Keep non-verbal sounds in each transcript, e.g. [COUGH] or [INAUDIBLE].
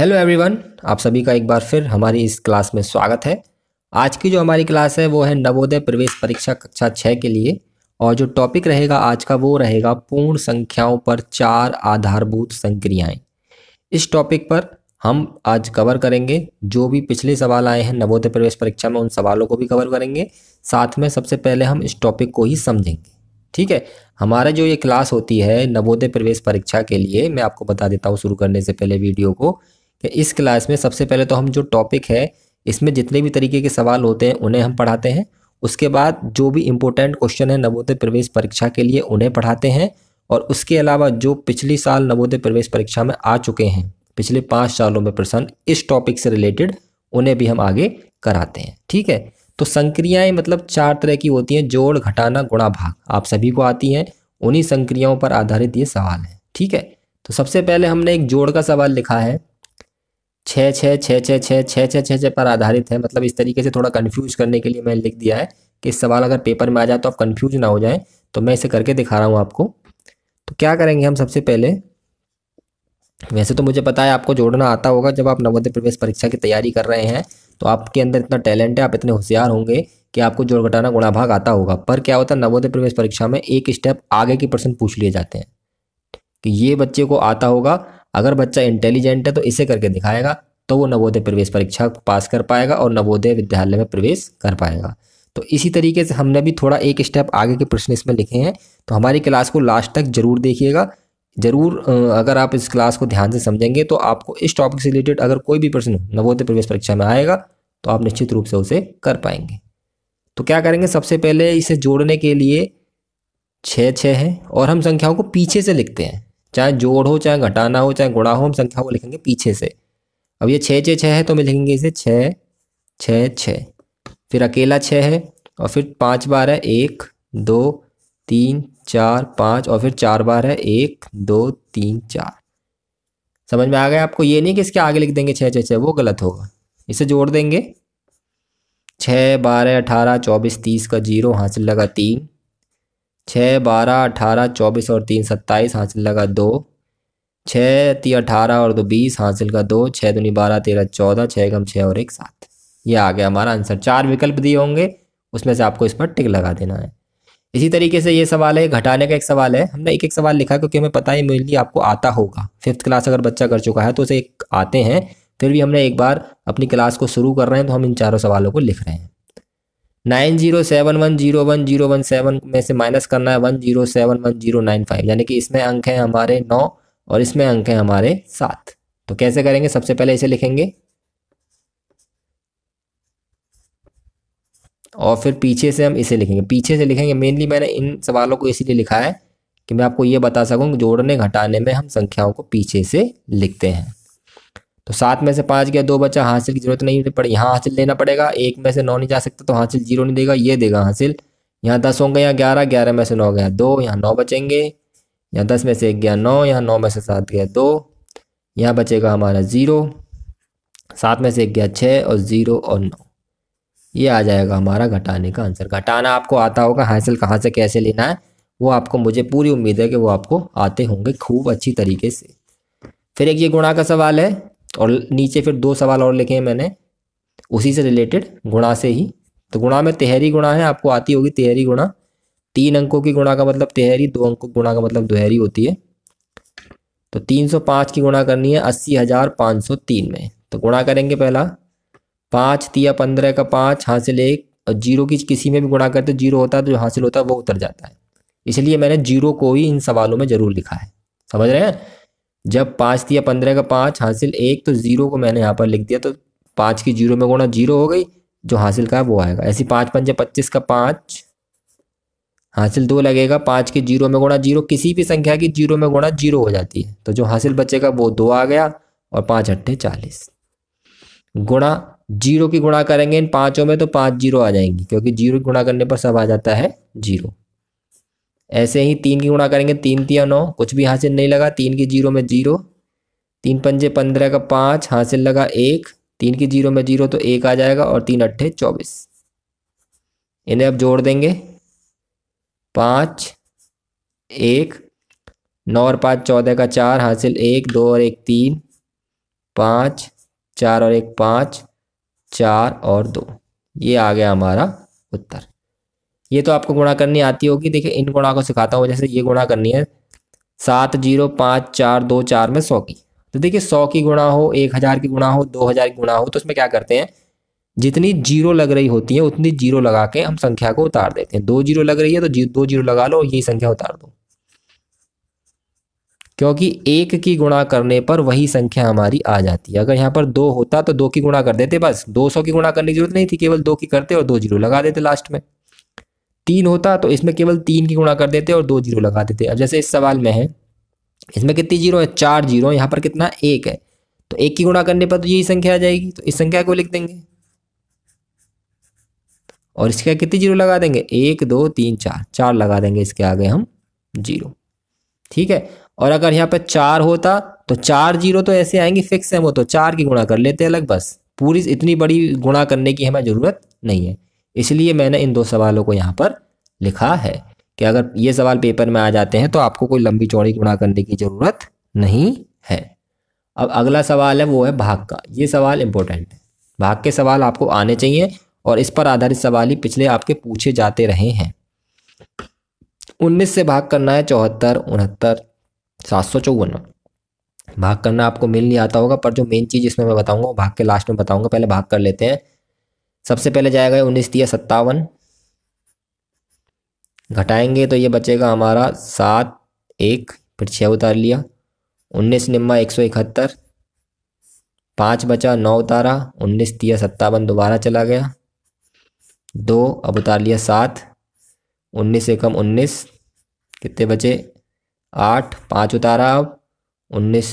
hello everyone आप सभी का एक बार फिर हमारी इस क्लास में स्वागत है आज की जो हमारी क्लास है वो है नवोदय प्रवेश परीक्षा कक्षा छः के लिए और जो टॉपिक रहेगा आज का वो रहेगा पूर्ण संख्याओं पर चार आधारभूत संक्रियाएं इस टॉपिक पर हम आज कवर करेंगे जो भी पिछले सवाल आए हैं नवोदय प्रवेश परीक्षा में उन सवालों को भी कवर करेंगे साथ में सबसे पहले हम इस टॉपिक को ही समझेंगे ठीक है हमारा जो ये क्लास होती है नवोदय प्रवेश परीक्षा के लिए मैं आपको बता देता हूँ शुरू करने से पहले वीडियो को कि इस क्लास में सबसे पहले तो हम जो टॉपिक है इसमें जितने भी तरीके के सवाल होते हैं उन्हें हम पढ़ाते हैं उसके बाद जो भी इम्पोर्टेंट क्वेश्चन है नवोदय प्रवेश परीक्षा के लिए उन्हें पढ़ाते हैं और उसके अलावा जो पिछले साल नवोदय प्रवेश परीक्षा में आ चुके हैं पिछले पाँच सालों में प्रश्न इस टॉपिक से रिलेटेड उन्हें भी हम आगे कराते हैं ठीक है तो संक्रियाएं मतलब चार तरह की होती हैं जोड़ घटाना गुणा भाग आप सभी को आती हैं उन्हीं संक्रियाओं पर आधारित ये सवाल है ठीक है तो सबसे पहले हमने एक जोड़ का सवाल लिखा है छः छः छः छः छः छः छः छः छः पर आधारित है मतलब इस तरीके से थोड़ा कन्फ्यूज करने के लिए मैंने लिख दिया है कि सवाल अगर पेपर में आ जाए तो आप कन्फ्यूज ना हो जाए तो मैं इसे करके दिखा रहा हूँ आपको तो क्या करेंगे हम सबसे पहले वैसे तो मुझे पता है आपको जोड़ना आता होगा जब आप नवोदय प्रवेश परीक्षा की तैयारी कर रहे हैं तो आपके अंदर इतना टैलेंट है आप इतने होशियार होंगे कि आपको जोड़ घटाना गुणाभाग आता होगा पर क्या होता है नवोदय प्रवेश परीक्षा में एक स्टेप आगे के प्रश्न पूछ लिए जाते हैं कि ये बच्चे को आता होगा अगर बच्चा इंटेलिजेंट है तो इसे करके दिखाएगा तो वो नवोदय प्रवेश परीक्षा पास कर पाएगा और नवोदय विद्यालय में प्रवेश कर पाएगा तो इसी तरीके से हमने भी थोड़ा एक स्टेप आगे के प्रश्न इसमें लिखे हैं तो हमारी क्लास को लास्ट तक जरूर देखिएगा ज़रूर अगर आप इस क्लास को ध्यान से समझेंगे तो आपको इस टॉपिक से रिलेटेड अगर कोई भी प्रश्न नवोदय प्रवेश परीक्षा में आएगा तो आप निश्चित रूप से उसे कर पाएंगे तो क्या करेंगे सबसे पहले इसे जोड़ने के लिए छः छः हैं और हम संख्याओं को पीछे से लिखते हैं चाहे जोड़ हो चाहे घटाना हो चाहे गुणा हो हम संख्या को लिखेंगे पीछे से अब ये छः छः छः है तो हम लिखेंगे इसे छः छः छः फिर अकेला छः है और फिर पाँच बार है एक दो तीन चार पाँच और फिर चार बार है एक दो तीन चार समझ में आ गया आपको ये नहीं कि इसके आगे लिख देंगे छः छः छः वो गलत होगा इसे जोड़ देंगे छः बारह अठारह चौबीस तीस का जीरो हासिल लगा तीन छः बारह अठारह चौबीस और तीन सत्ताईस हासिल लगा दो छः ती अठारह और दो बीस हासिल का दो छः दूनी बारह तेरह चौदह छः कम छः और एक सात ये आ गया हमारा आंसर चार विकल्प दिए होंगे उसमें से आपको इस पर टिक लगा देना है इसी तरीके से ये सवाल है घटाने का एक सवाल है हमने एक एक सवाल लिखा क्योंकि हमें पता ही मिली आपको आता होगा फिफ्थ क्लास अगर बच्चा कर चुका है तो उसे एक आते हैं फिर भी हमने एक बार अपनी क्लास को शुरू कर रहे हैं तो हम इन चारों सवालों को लिख रहे हैं nine zero seven one zero one zero one seven में से माइनस करना है one zero seven one zero nine five यानी कि इसमें अंक हैं हमारे नौ और इसमें अंक हैं हमारे सात तो कैसे करेंगे सबसे पहले इसे लिखेंगे और फिर पीछे से हम इसे लिखेंगे पीछे से लिखेंगे मेनली मैंने इन सवालों को इसीलिए लिखा है कि मैं आपको ये बता सकूँ जोड़ने घटाने में हम संख्याओं को पीछे से लिखते हैं तो सात में से पाँच गया दो बचा हासिल की जरूरत नहीं पड़े यहाँ हासिल लेना पड़ेगा एक में से नौ नहीं जा सकता तो हासिल जीरो नहीं देगा ये देगा हासिल यहाँ दस होंगे यहाँ ग्यारह ग्यारह में से नौ गया दो यहाँ नौ बचेंगे यहाँ दस में से एक गया नौ यहाँ नौ में से सात गया दो यहाँ बचेगा हमारा ज़ीरो सात में से एक गया छः और ज़ीरो और नौ ये आ जाएगा हमारा घटाने का आंसर घटाना आपको आता होगा हासिल कहाँ से कैसे लेना है वो आपको मुझे पूरी उम्मीद है कि वो आपको आते होंगे खूब अच्छी तरीके से फिर एक ये गुणा का सवाल है और नीचे फिर दो सवाल और लिखे हैं मैंने उसी से रिलेटेड गुणा से ही तो गुणा में तेहरी गुणा है आपको आती होगी तिहरी गुणा तीन अंकों की गुणा का मतलब तेहरी दो अंकों गुणा का मतलब दोहरी होती है तो 305 की गुणा करनी है अस्सी हज़ार पाँच सौ तीन में तो गुणा करेंगे पहला पाँच तिया पंद्रह का पाँच हासिल एक और जीरो की किसी में भी गुणा करते जीरो होता है तो जो हासिल होता है वो उतर जाता है इसलिए मैंने जीरो को ही इन सवालों में ज़रूर लिखा है समझ रहे हैं जब पाँच दिया पंद्रह का पाँच हासिल एक तो ज़ीरो को मैंने यहाँ पर लिख दिया तो पाँच की जीरो में गुणा जीरो हो गई जो हासिल का वो आएगा ऐसी पाँच पंजे पच्चीस का पाँच हासिल दो लगेगा पाँच की जीरो में गुणा जीरो किसी भी संख्या की जीरो में गुणा जीरो हो जाती है तो जो हासिल बचेगा वो दो आ गया और पाँच अट्ठे चालीस गुणा जीरो की गुणा करेंगे इन पाँचों में तो पाँच जीरो आ जाएंगी क्योंकि जीरो गुणा करने पर सब आ जाता है जीरो ऐसे ही तीन की गुणा करेंगे तीन तिया नौ कुछ भी हासिल नहीं लगा तीन की जीरो में जीरो तीन पंजे पंद्रह का पाँच हासिल लगा एक तीन की जीरो में जीरो तो एक आ जाएगा और तीन अट्ठे चौबीस इन्हें अब जोड़ देंगे पाँच एक नौ और पाँच चौदह का चार हासिल एक दो और एक तीन पाँच चार और एक पाँच चार और दो ये आ गया हमारा उत्तर ये तो आपको गुणा करनी आती होगी देखिए इन गुणा को सिखाता हूँ जैसे ये गुणा करनी है सात जीरो पाँच चार दो चार में सौ की तो देखिए सौ की गुणा हो एक हज़ार की गुणा हो दो हज़ार की गुणा हो तो उसमें क्या करते हैं जितनी जीरो लग रही होती है उतनी जीरो लगा के हम संख्या को उतार देते हैं दो जीरो लग रही है तो जी, दो जीरो लगा लो यही संख्या उतार दो क्योंकि एक की गुणा करने पर वही संख्या हमारी आ जाती है अगर यहाँ पर दो होता तो दो की गुणा कर देते बस दो सौ की गुणा करने की जरूरत नहीं थी केवल दो की करते और दो जीरो लगा देते लास्ट में तीन होता तो इसमें केवल तीन की गुणा कर देते और दो जीरो लगा देते अब जैसे इस सवाल में है इसमें कितनी जीरो है चार जीरो यहाँ पर कितना एक है तो एक की गुणा करने पर तो यही संख्या आ जाएगी तो इस संख्या को लिख देंगे और इसके कितनी जीरो लगा देंगे एक दो तीन चार चार लगा देंगे इसके आगे हम जीरो ठीक है और अगर यहाँ पर चार होता तो चार जीरो तो ऐसे आएंगे फिक्स है वो तो चार की गुणा कर लेते हैं अलग बस पूरी इतनी बड़ी गुणा करने की हमें ज़रूरत नहीं है इसलिए मैंने इन दो सवालों को यहाँ पर लिखा है कि अगर ये सवाल पेपर में आ जाते हैं तो आपको कोई लंबी चौड़ी गुणा करने की ज़रूरत नहीं है अब अगला सवाल है वो है भाग का ये सवाल इम्पोर्टेंट है भाग के सवाल आपको आने चाहिए और इस पर आधारित सवाल ही पिछले आपके पूछे जाते रहे हैं उन्नीस से भाग करना है चौहत्तर उनहत्तर सात सौ चौवन भाग करना आपको मिल नहीं आता होगा पर जो मेन चीज़ इसमें मैं बताऊंगा भाग के लास्ट में बताऊंगा पहले भाग कर लेते हैं सबसे पहले जाएगा उन्नीस दिया सत्तावन घटाएंगे तो ये बचेगा हमारा सात एक फिर छः उतार लिया उन्नीस निम्मा एक सौ इकहत्तर पाँच बचा नौ उतारा उन्नीस दिया सत्तावन दोबारा चला गया दो अब उतार लिया सात उन्नीस एकम उन्नीस कितने बचे आठ पाँच उतारा अब उन्नीस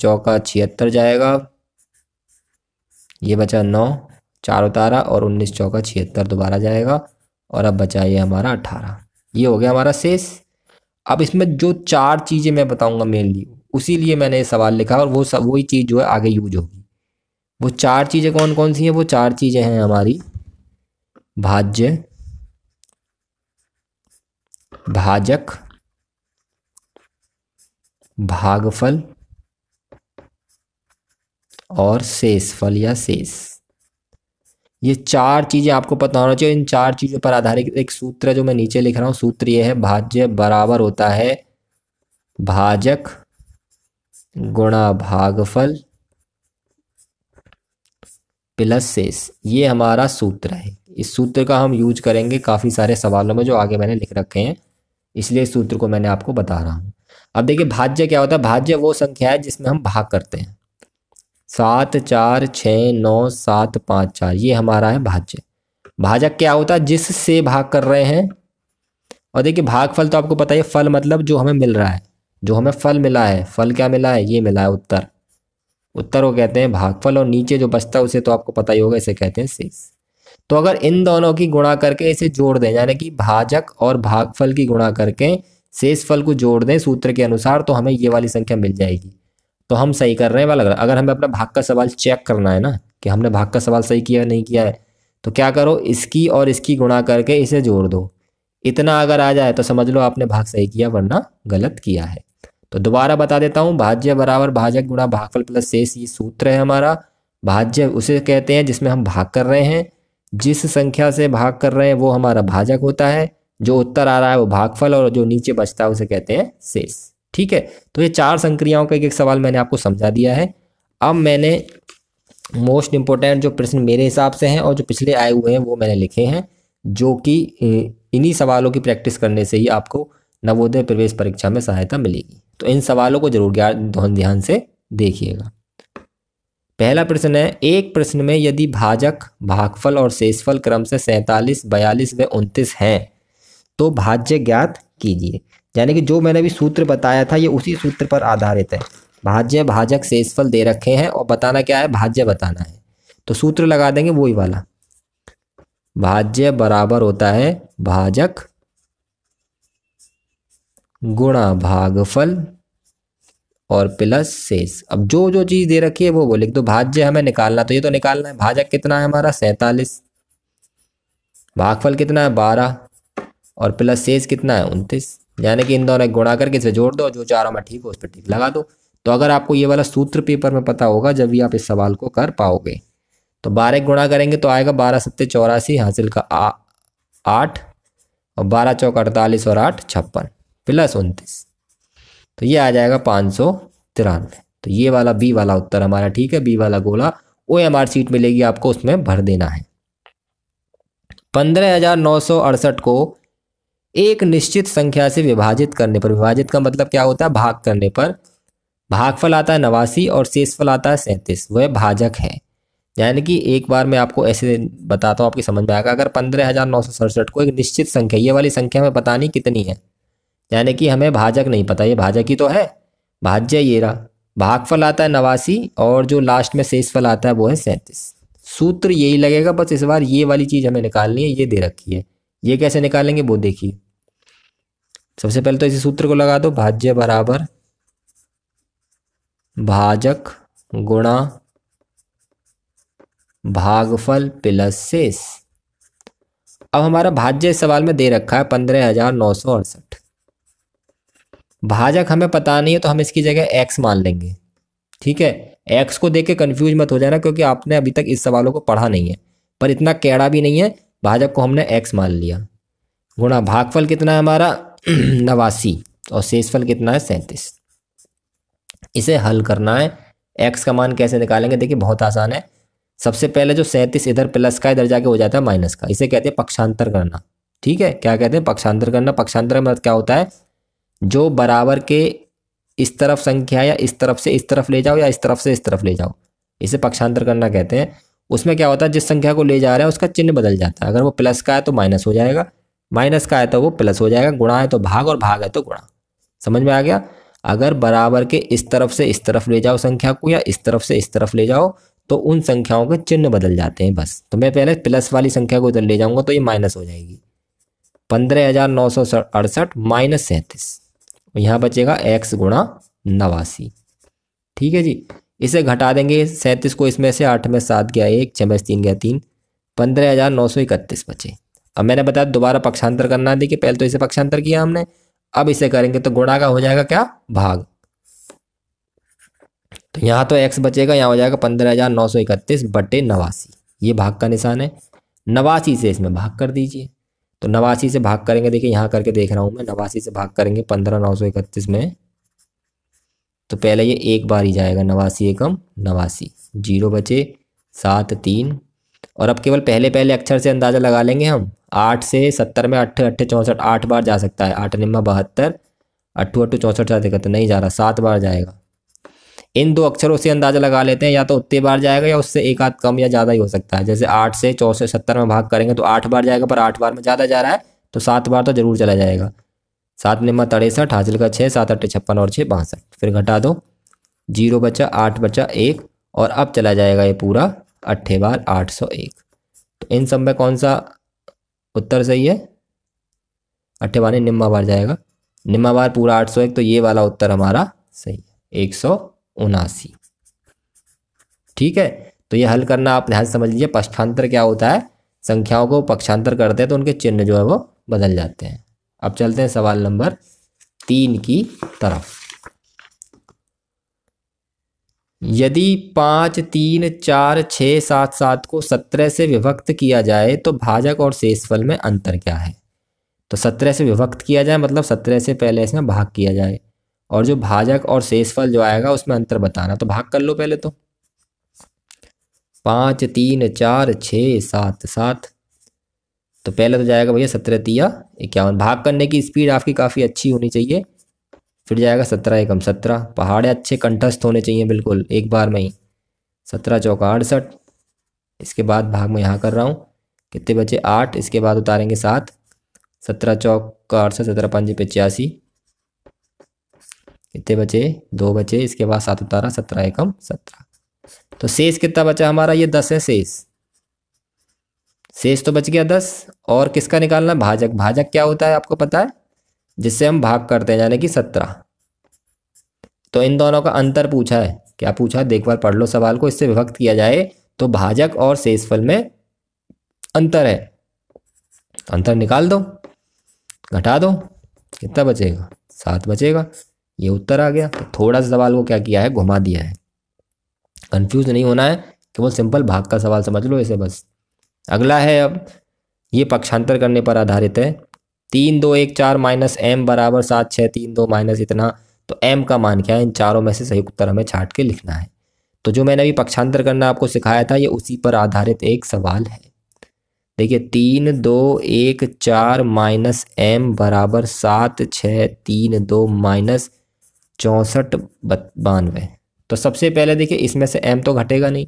चौका छिहत्तर जाएगा ये बचा नौ चार उतारा और उन्नीस चौका छिहत्तर दोबारा जाएगा और अब बचा ये हमारा अट्ठारह ये हो गया हमारा शेष अब इसमें जो चार चीज़ें मैं बताऊंगा मेनली उसी लिए मैंने ये सवाल लिखा और वो सब वही चीज़ जो है आगे यूज होगी वो चार चीज़ें कौन कौन सी हैं वो चार चीज़ें हैं हमारी भाज्य भाजक भागफल और शेषफल या शेष ये चार चीज़ें आपको पता होना चाहिए इन चार चीज़ों पर आधारित एक सूत्र जो मैं नीचे लिख रहा हूँ सूत्र ये है भाज्य बराबर होता है भाजक गुणा भागफल प्लस सेस ये हमारा सूत्र है इस सूत्र का हम यूज करेंगे काफ़ी सारे सवालों में जो आगे मैंने लिख रखे हैं इसलिए इस सूत्र को मैंने आपको बता रहा हूँ अब देखिए भाज्य क्या होता है भाज्य वो संख्या है जिसमें हम भाग करते हैं सात चार छ नौ सात पाँच चार ये हमारा है भाज्य भाजक क्या होता है जिससे भाग कर रहे हैं और देखिए भागफल तो आपको पता ही फल मतलब जो हमें मिल रहा है जो हमें फल मिला है फल क्या मिला है ये मिला है उत्तर उत्तर को कहते हैं भागफल और नीचे जो बचता है उसे तो आपको पता ही होगा इसे कहते हैं शेष तो अगर इन दोनों की गुणा करके इसे जोड़ दें यानी कि भाजक और भागफल की गुणा करके शेष फल को जोड़ दें सूत्र के अनुसार तो हमें ये वाली संख्या मिल जाएगी तो हम सही कर रहे हैं वाला अगर हमें अपना भाग का सवाल चेक करना है ना कि हमने भाग का सवाल सही किया नहीं किया है तो क्या करो इसकी और इसकी गुणा करके इसे जोड़ दो इतना अगर आ जाए तो समझ लो आपने भाग सही किया वरना गलत किया है तो दोबारा बता देता हूँ भाज्य बराबर भाजक गुणा भागफल प्लस शेष ये सूत्र है हमारा भाज्य उसे कहते हैं जिसमें हम भाग कर रहे हैं जिस संख्या से भाग कर रहे हैं वो हमारा भाजक होता है जो उत्तर आ रहा है वो भागफल और जो नीचे बचता है उसे कहते हैं शेष ठीक है तो ये चार संक्रियाओं का एक एक सवाल मैंने आपको समझा दिया है अब मैंने मोस्ट इम्पोर्टेंट जो प्रश्न मेरे हिसाब से हैं और जो पिछले आए हुए हैं वो मैंने लिखे हैं जो कि इन्हीं सवालों की प्रैक्टिस करने से ही आपको नवोदय प्रवेश परीक्षा में सहायता मिलेगी तो इन सवालों को जरूर ज्ञान ध्यान से देखिएगा पहला प्रश्न है एक प्रश्न में यदि भाजक भागफल और शेषफल क्रम से सैंतालीस बयालीस व उनतीस हैं तो भाज्य ज्ञात कीजिए यानी कि जो मैंने अभी सूत्र बताया था ये उसी सूत्र पर आधारित है भाज्य भाजक शेषफल दे रखे हैं और बताना क्या है भाज्य बताना है तो सूत्र लगा देंगे वही वाला भाज्य बराबर होता है भाजक गुणा भागफल और प्लस शेष अब जो जो चीज़ दे रखी है वो बोले तो भाज्य हमें निकालना तो ये तो निकालना है भाजक कितना है हमारा सैतालीस भागफल कितना है बारह और प्लस शेष कितना है उनतीस यानी कि इन दोनों एक गुणा करके इसे जोड़ दो जो चारों में ठीक हो उस पर ठीक लगा दो तो अगर आपको ये वाला सूत्र पेपर में पता होगा जब भी आप इस सवाल को कर पाओगे तो बारह गुणा करेंगे तो आएगा बारह सत्ते चौरासी हासिल का आठ और बारह चौक अड़तालीस और आठ छप्पन प्लस उनतीस तो ये आ जाएगा पाँच सौ तिरानवे तो ये वाला बी वाला उत्तर हमारा ठीक है बी वाला गोला ओ एम आर सीट मिलेगी आपको उसमें भर देना है पंद्रह हजार नौ सौ अड़सठ को एक निश्चित संख्या से विभाजित करने पर विभाजित का मतलब क्या होता है भाग करने पर भागफल आता है नवासी और शेषफल आता है सैंतीस वह भाजक है यानी कि एक बार मैं आपको ऐसे बताता हूँ आपकी समझ में आएगा अगर पंद्रह हज़ार नौ सौ सड़सठ को एक निश्चित संख्या ये वाली संख्या हमें पता नहीं कितनी है यानी कि हमें भाजक नहीं पता ये भाजक ही तो है भाज्य ये रहा भागफल आता है नवासी और जो लास्ट में शेषफल आता है वो है सैंतीस सूत्र यही लगेगा बस इस बार ये वाली चीज़ हमें निकालनी है ये दे रखी है ये कैसे निकालेंगे वो देखिए सबसे पहले तो इसी सूत्र को लगा दो भाज्य बराबर भाजक गुणा भागफल प्लस शेष अब हमारा भाज्य इस सवाल में दे रखा है पंद्रह हजार नौ सौ अड़सठ भाजक हमें पता नहीं है तो हम इसकी जगह एक्स मान लेंगे ठीक है एक्स को देख के कन्फ्यूज मत हो जाना क्योंकि आपने अभी तक इस सवालों को पढ़ा नहीं है पर इतना कैड़ा भी नहीं है भाजक को हमने एक्स मान लिया गुणा भागफल कितना है हमारा [CLEARS THROAT] नवासी और शेषफल कितना है सैंतीस इसे हल करना है एक्स का मान कैसे निकालेंगे देखिए बहुत आसान है सबसे पहले जो सैंतीस इधर प्लस का इधर जाके हो जाता है माइनस का इसे कहते हैं पक्षांतर करना ठीक है क्या कहते हैं पक्षांतर करना पक्षांतर मतलब क्या होता है जो बराबर के इस तरफ संख्या या इस तरफ से इस तरफ ले जाओ या इस तरफ से इस तरफ ले जाओ इसे पक्षांतर करना कहते हैं उसमें क्या होता है जिस संख्या को ले जा रहे हैं उसका चिन्ह बदल जाता है अगर वो प्लस का है तो माइनस हो जाएगा माइनस का है तो वो प्लस हो जाएगा गुणा है तो भाग और भाग है तो गुणा समझ में आ गया अगर बराबर के इस तरफ से इस तरफ ले जाओ संख्या को या इस तरफ से इस तरफ ले जाओ तो उन संख्याओं के चिन्ह बदल जाते हैं बस तो मैं पहले प्लस वाली संख्या को इधर ले जाऊंगा तो ये माइनस हो जाएगी पंद्रह हज़ार नौ सौ अड़सठ माइनस सैंतीस यहाँ बचेगा एक्स गुणा नवासी ठीक है जी इसे घटा देंगे सैंतीस को इसमें से आठ में सात गया एक छः में तीन गया तीन पंद्रह हज़ार नौ सौ इकतीस बचे अब मैंने बताया दोबारा पक्षांतर करना है देखिए पहले तो इसे पक्षांतर किया हमने अब इसे करेंगे तो गुणा का हो जाएगा क्या भाग तो यहाँ तो एक्स बचेगा यहाँ हो जाएगा पंद्रह हज़ार नौ सौ इकतीस बटे नवासी ये भाग का निशान है नवासी से इसमें भाग कर दीजिए तो नवासी से भाग करेंगे देखिए यहाँ करके देख रहा हूँ मैं नवासी से भाग करेंगे पंद्रह नौ सौ इकतीस में तो पहले ये एक बार ही जाएगा नवासी एकम नवासी जीरो बचे सात तीन और अब केवल पहले पहले अक्षर से अंदाज़ा लगा लेंगे हम आठ से सत्तर में अट्ठे अट्ठे चौंसठ आठ बार जा सकता है आठ निम्मा बहत्तर अट्ठू अट्ठू चौंसठ सात इकहत्तर नहीं जा रहा सात बार जाएगा इन दो अक्षरों से अंदाज़ा लगा लेते हैं या तो उतने बार जाएगा या उससे एक आध कम या ज़्यादा ही हो सकता है जैसे आठ से चौंसठ सत्तर में भाग करेंगे तो आठ बार जाएगा पर आठ बार में ज़्यादा जा रहा है तो सात बार तो ज़रूर चला जाएगा सात निम्मा तड़ेसठ हासिल का छः सात अट्ठे छप्पन और छः बासठ फिर घटा दो जीरो बचा आठ बचा एक और अब चला जाएगा ये पूरा अट्ठे बार आठ सौ एक तो इन सब में कौन सा उत्तर सही है अट्ठे बार निम्मा बार जाएगा निम्मा बार पूरा आठ सौ एक तो ये वाला उत्तर हमारा सही है एक सौ उनासी ठीक है तो ये हल करना आप ध्यान समझ लीजिए पक्षांतर क्या होता है संख्याओं को पक्षांतर करते हैं तो उनके चिन्ह जो है वो बदल जाते हैं अब चलते हैं सवाल नंबर तीन की तरफ यदि पाँच तीन चार छः सात सात को सत्रह से विभक्त किया जाए तो भाजक और शेषफल में अंतर क्या है तो सत्रह से विभक्त किया जाए मतलब सत्रह से पहले इसमें भाग किया जाए और जो भाजक और शेषफल जो आएगा उसमें अंतर बताना तो भाग कर लो पहले तो पाँच तीन चार छः सात सात तो पहले तो जाएगा भैया सत्रह तिया इक्यावन भाग करने की स्पीड आपकी काफ़ी अच्छी होनी चाहिए फिर जाएगा सत्रह एकम सत्रह पहाड़े अच्छे कंठस्थ होने चाहिए बिल्कुल एक बार में ही सत्रह चौका अड़सठ इसके बाद भाग में यहाँ कर रहा हूँ कितने बचे आठ इसके बाद उतारेंगे सात सत्रह चौक का अड़सठ सत्रह पंजे पचासी कितने बचे दो बचे इसके बाद सात उतारा सत्रह एकम सत्रह तो शेष कितना बचा हमारा ये दस है शेष शेष तो बच गया दस और किसका निकालना भाजक भाजक क्या होता है आपको पता है जिससे हम भाग करते हैं यानी कि सत्रह तो इन दोनों का अंतर पूछा है क्या पूछा है देख बार पढ़ लो सवाल को इससे विभक्त किया जाए तो भाजक और शेषफल में अंतर है अंतर निकाल दो घटा दो कितना बचेगा सात बचेगा ये उत्तर आ गया तो थोड़ा सा सवाल को क्या किया है घुमा दिया है कंफ्यूज नहीं होना है केवल सिंपल भाग का सवाल समझ लो इसे बस अगला है अब ये पक्षांतर करने पर आधारित है तीन दो एक चार माइनस एम बराबर सात छः तीन दो माइनस इतना तो एम का मान क्या है इन चारों में से सही उत्तर हमें छाट के लिखना है तो जो मैंने अभी पक्षांतर करना आपको सिखाया था ये उसी पर आधारित एक सवाल है देखिए तीन दो एक चार माइनस एम बराबर सात छः तीन दो माइनस चौंसठ बानवे तो सबसे पहले देखिए इसमें से एम तो घटेगा नहीं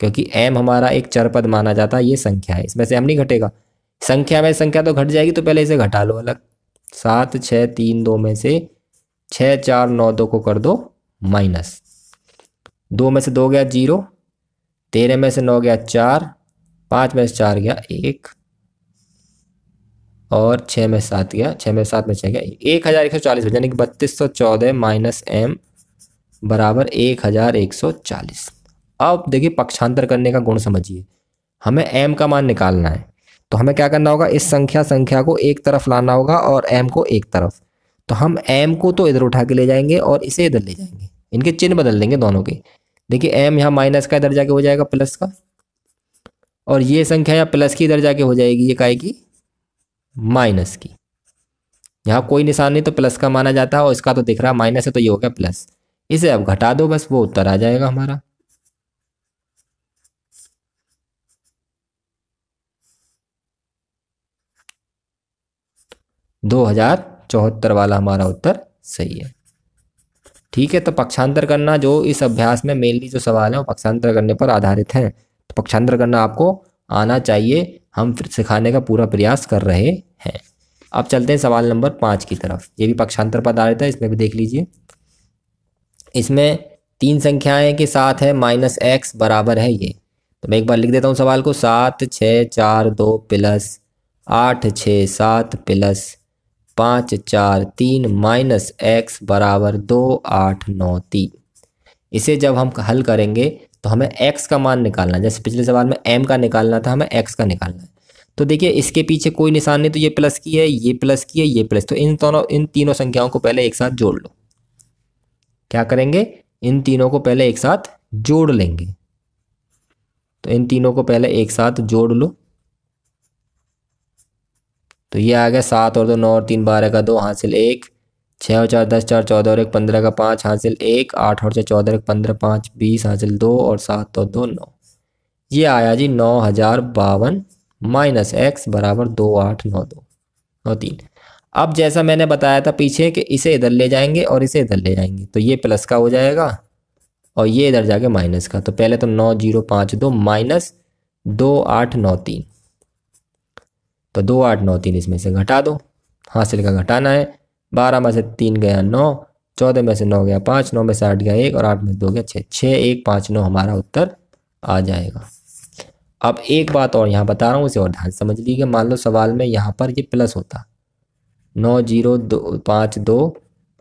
क्योंकि एम हमारा एक चरपद माना जाता है ये संख्या है इसमें से एम नहीं घटेगा संख्या में संख्या तो घट जाएगी तो पहले इसे घटा लो अलग सात छः तीन दो में से छः चार नौ दो को कर दो माइनस दो में से दो गया जीरो तेरह में से नौ गया चार पाँच में से चार गया एक और छः में सात गया छः में सात में छः गया एक हज़ार एक सौ चालीस यानी कि बत्तीस सौ चौदह माइनस एम बराबर एक हज़ार एक सौ चालीस अब देखिए पक्षांतर करने का गुण समझिए हमें एम का मान निकालना है तो हमें क्या करना होगा इस संख्या संख्या को एक तरफ लाना होगा और एम को एक तरफ तो हम एम को तो इधर उठा के ले जाएंगे और इसे इधर ले जाएंगे इनके चिन्ह बदल देंगे दोनों के देखिए एम यहाँ माइनस का इधर जाके हो जाएगा प्लस का और ये संख्या यहाँ प्लस की इधर जाके हो जाएगी ये काय की माइनस की यहाँ कोई निशान नहीं तो प्लस का माना जाता है और इसका तो दिख रहा है माइनस है तो ये हो गया प्लस इसे अब घटा दो बस वो उत्तर आ जाएगा हमारा दो हजार चौहत्तर वाला हमारा उत्तर सही है ठीक है तो पक्षांतर करना जो इस अभ्यास में मेनली जो सवाल है वो पक्षांतर करने पर आधारित हैं तो पक्षांतर करना आपको आना चाहिए हम फिर सिखाने का पूरा प्रयास कर रहे हैं अब चलते हैं सवाल नंबर पाँच की तरफ ये भी पक्षांतर पर आधारित है इसमें भी देख लीजिए इसमें तीन संख्याएं के साथ है माइनस एक्स बराबर है ये तो मैं एक बार लिख देता हूँ सवाल को सात छः चार दो प्लस आठ छः सात प्लस पाँच चार तीन माइनस एक्स बराबर दो आठ नौ तीन इसे जब हम हल करेंगे तो हमें एक्स का मान निकालना है जैसे पिछले सवाल में एम का निकालना था हमें एक्स का निकालना है तो देखिए इसके पीछे कोई निशान नहीं तो ये प्लस की है ये प्लस की है ये प्लस तो इन दोनों इन तीनों संख्याओं को पहले एक साथ जोड़ लो क्या करेंगे इन तीनों को पहले एक साथ जोड़ लेंगे तो इन तीनों को पहले एक साथ जोड़ लो तो ये आ गया सात और दो नौ और तीन बारह का दो हासिल एक छः और चार दस चार चौदह और एक पंद्रह का पाँच हासिल एक आठ और चार चौदह एक पंद्रह पाँच बीस हासिल दो और सात और दो नौ ये आया जी नौ हज़ार बावन माइनस एक्स बराबर दो आठ नौ दो नौ तीन अब जैसा मैंने बताया था पीछे कि इसे इधर ले जाएंगे और इसे इधर ले जाएंगे तो ये प्लस का हो जाएगा और ये इधर जाके माइनस का तो पहले तो नौ जीरो पाँच दो माइनस दो आठ नौ तीन तो दो आठ नौ तीन इसमें से घटा दो हासिल का घटाना है बारह में से तीन गया नौ चौदह में से नौ गया पाँच नौ में से आठ गया एक और आठ में से दो गया छः छः एक पाँच नौ हमारा उत्तर आ जाएगा अब एक बात और यहाँ बता रहा हूँ उसे और ध्यान समझ लीजिए मान लो सवाल में यहाँ पर ये प्लस होता नौ जीरो दो पाँच दो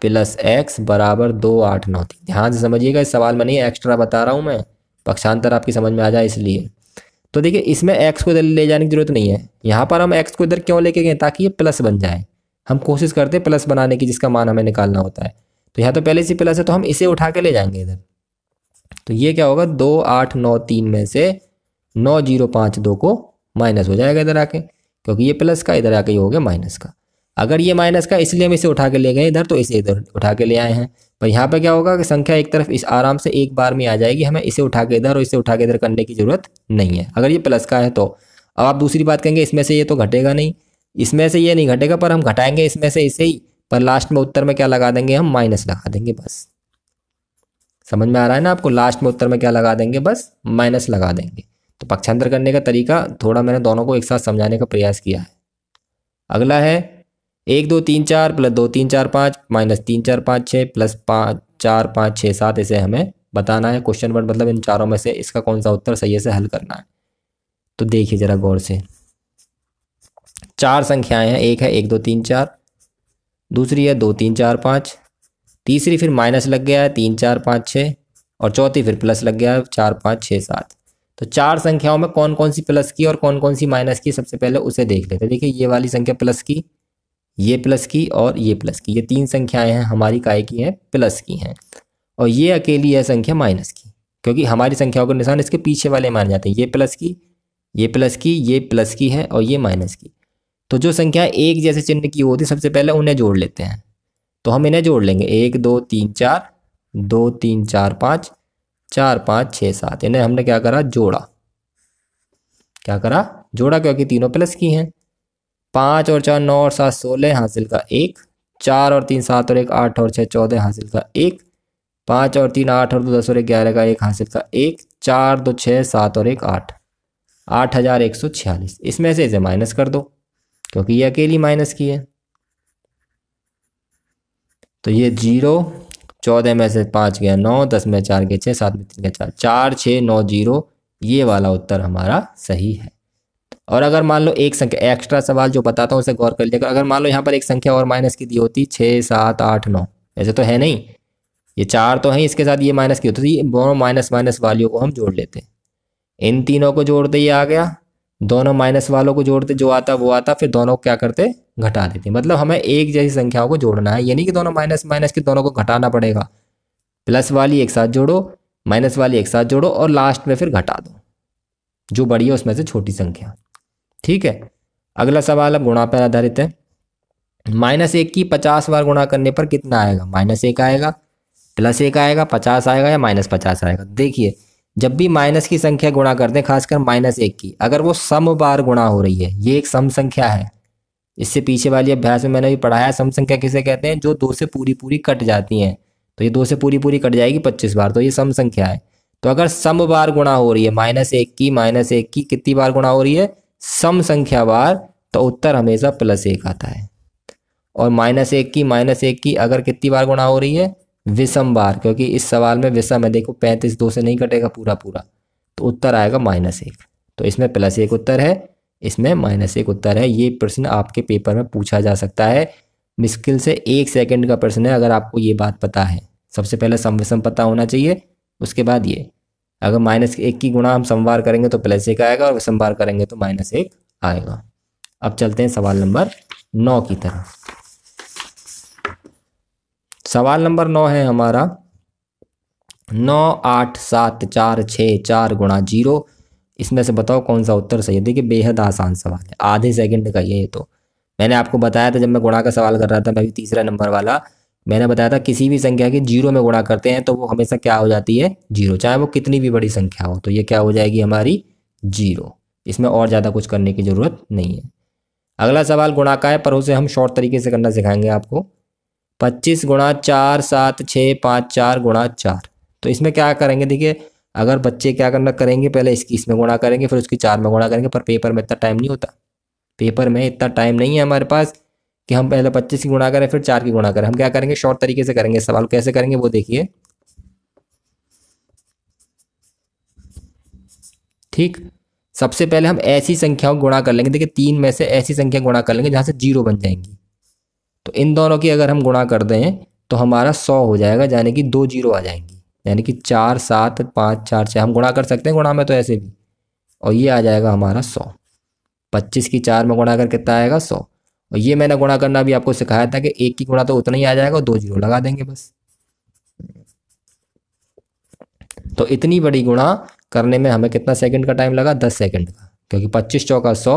प्लस एक्स बराबर दो आठ नौ तीन ध्यान से समझिएगा इस सवाल में नहीं एक्स्ट्रा बता रहा हूँ मैं पक्षांतर आपकी समझ में आ जाए इसलिए तो देखिए इसमें एक्स को इधर ले जाने की जरूरत नहीं है यहाँ पर हम एक्स को इधर क्यों लेके गए ताकि ये प्लस बन जाए हम कोशिश करते हैं प्लस बनाने की जिसका मान हमें निकालना होता है तो यहाँ तो पहले से प्लस है तो हम इसे उठा के ले जाएंगे इधर तो ये क्या होगा दो आठ नौ तीन में से नौ जीरो पाँच दो को माइनस हो जाएगा इधर आके क्योंकि ये प्लस का इधर आके ये हो गया माइनस का अगर ये माइनस का इसलिए हम इसे उठा के ले गए इधर तो इसे इधर उठा के ले आए हैं पर यहाँ पर क्या होगा कि संख्या एक तरफ इस आराम से एक बार में आ जाएगी हमें इसे उठा के इधर और इसे उठा के इधर करने की ज़रूरत नहीं है अगर ये प्लस का है तो अब आप दूसरी बात कहेंगे इसमें से ये तो घटेगा नहीं इसमें से ये नहीं घटेगा पर हम घटाएंगे इसमें से इसे ही पर लास्ट में उत्तर में क्या लगा देंगे हम माइनस लगा देंगे बस समझ में आ रहा है ना आपको लास्ट में उत्तर में क्या लगा देंगे बस माइनस लगा देंगे तो पक्षांतर करने का तरीका थोड़ा मैंने दोनों को एक साथ समझाने का प्रयास किया है अगला है एक दो तीन चार प्लस दो तीन चार पाँच माइनस तीन चार पाँच छः प्लस पाँच चार पाँच छः सात इसे हमें बताना है क्वेश्चन वन मतलब इन चारों में से इसका कौन सा उत्तर सही से हल करना है तो देखिए ज़रा गौर से चार संख्याएं हैं एक है एक दो तीन चार दूसरी है दो तीन चार पाँच तीसरी फिर माइनस लग गया है तीन चार पाँच छः और चौथी फिर प्लस लग गया है चार पाँच छः सात तो चार संख्याओं में कौन कौन सी प्लस की और कौन कौन सी माइनस की सबसे पहले उसे देख लेते हैं देखिए ये वाली संख्या प्लस की ये प्लस की और ये प्लस की ये तीन संख्याएं हैं हमारी काय की हैं प्लस की हैं और ये अकेली है संख्या माइनस की क्योंकि हमारी संख्याओं का निशान इसके पीछे वाले माने जाते हैं ये प्लस की ये प्लस की ये प्लस की है और ये माइनस की तो जो संख्या एक जैसे चिन्ह की होती सबसे पहले उन्हें जोड़ लेते हैं तो हम इन्हें जोड़ लेंगे एक दो तीन चार दो तीन चार पाँच चार पाँच छः सात इन्हें हमने क्या करा जोड़ा क्या करा जोड़ा क्योंकि तीनों प्लस की हैं पाँच और चार नौ और सात सोलह हासिल का एक चार और तीन सात और एक आठ और छः चौदह हासिल का एक पाँच और तीन आठ और दो दस और एक ग्यारह का एक हासिल का एक चार दो छः सात और एक आठ आठ हज़ार एक सौ छियालीस इसमें से इसे माइनस कर दो क्योंकि ये अकेली माइनस की है तो ये जीरो चौदह में से पाँच गया नौ दस में चार गया छः सात में तीन गया चार चार छः नौ जीरो ये वाला उत्तर हमारा सही है और अगर मान लो एक संख्या एक्स्ट्रा सवाल जो बताता हूँ उसे गौर कर लिया अगर मान लो यहाँ पर एक संख्या और माइनस की दी होती छः सात आठ नौ ऐसे तो है नहीं ये चार तो हैं इसके साथ ये माइनस की होती तो दोनों माइनस माइनस वालियों को हम जोड़ लेते इन तीनों को जोड़ते ये आ गया दोनों माइनस वालों को जोड़ते जो आता वो आता फिर दोनों क्या करते घटा देते मतलब हमें एक जैसी संख्याओं को जोड़ना है यानी कि दोनों माइनस माइनस के दोनों को घटाना पड़ेगा प्लस वाली एक साथ जोड़ो माइनस वाली एक साथ जोड़ो और लास्ट में फिर घटा दो जो बड़ी है उसमें से छोटी संख्या ठीक है अगला सवाल अब गुणा पर आधारित है माइनस एक की पचास बार गुणा करने पर कितना आएगा माइनस एक आएगा प्लस एक आएगा पचास आएगा या माइनस पचास आएगा देखिए जब भी माइनस की संख्या गुणा करते हैं खासकर माइनस एक की अगर वो सम बार गुणा हो रही है ये एक सम संख्या है इससे पीछे वाली अभ्यास में मैंने भी पढ़ाया सम संख्या किसे कहते हैं जो दो से पूरी पूरी कट जाती हैं तो ये दो से पूरी पूरी कट जाएगी पच्चीस बार तो ये सम संख्या है तो अगर सम बार गुणा हो रही है माइनस एक की माइनस एक की कितनी बार गुणा हो रही है सम संख्या बार तो उत्तर हमेशा प्लस एक आता है और माइनस एक की माइनस एक की अगर कितनी बार गुणा हो रही है विषम बार क्योंकि इस सवाल में विषम है देखो पैंतीस दो से नहीं कटेगा पूरा पूरा तो उत्तर आएगा माइनस एक तो इसमें प्लस एक उत्तर है इसमें माइनस एक उत्तर है ये प्रश्न आपके पेपर में पूछा जा सकता है मुश्किल से एक सेकेंड का प्रश्न है अगर आपको ये बात पता है सबसे पहले सम विषम पता होना चाहिए उसके बाद ये अगर माइनस एक की गुणा हम संवार करेंगे तो प्लस एक आएगा और संवार करेंगे तो माइनस एक आएगा अब चलते हैं सवाल नंबर नौ की तरह सवाल नंबर नौ है हमारा नौ आठ सात चार छ चार गुणा जीरो इसमें से बताओ कौन सा उत्तर सही है देखिए बेहद आसान सवाल है आधे सेकंड का ये तो मैंने आपको बताया था जब मैं गुणा का सवाल कर रहा था मैं भी तीसरा नंबर वाला मैंने बताया था किसी भी संख्या की जीरो में गुणा करते हैं तो वो हमेशा क्या हो जाती है जीरो चाहे वो कितनी भी बड़ी संख्या हो तो ये क्या हो जाएगी हमारी जीरो इसमें और ज़्यादा कुछ करने की ज़रूरत नहीं है अगला सवाल गुणा का है पर उसे हम शॉर्ट तरीके से करना सिखाएंगे आपको पच्चीस गुणा चार सात छः पाँच चार गुणा चार तो इसमें क्या करेंगे देखिए अगर बच्चे क्या करना करेंगे पहले इसकी इसमें गुणा करेंगे फिर उसकी चार में गुणा करेंगे पर पेपर में इतना टाइम नहीं होता पेपर में इतना टाइम नहीं है हमारे पास कि हम पहले पच्चीस की गुणा करें फिर चार की गुणा करें हम क्या करेंगे शॉर्ट तरीके से करेंगे सवाल कैसे करेंगे वो देखिए ठीक सबसे पहले हम ऐसी संख्याओं गुणा कर लेंगे देखिए तीन में से ऐसी संख्या गुणा कर लेंगे जहां से जीरो बन जाएंगी तो इन दोनों की अगर हम गुणा कर दें तो हमारा सौ हो जाएगा यानी कि दो जीरो आ जाएंगी यानी कि चार सात पाँच चार छः हम गुणा कर सकते हैं गुणा में तो ऐसे भी और ये आ जाएगा हमारा सौ पच्चीस की चार में गुणा कर कितना आएगा सौ और ये मैंने गुणा करना भी आपको सिखाया था कि एक की गुणा तो उतना ही आ जाएगा दो जीरो लगा देंगे बस तो इतनी बड़ी गुणा करने में हमें कितना सेकंड का टाइम लगा दस सेकंड का क्योंकि पच्चीस चौका सौ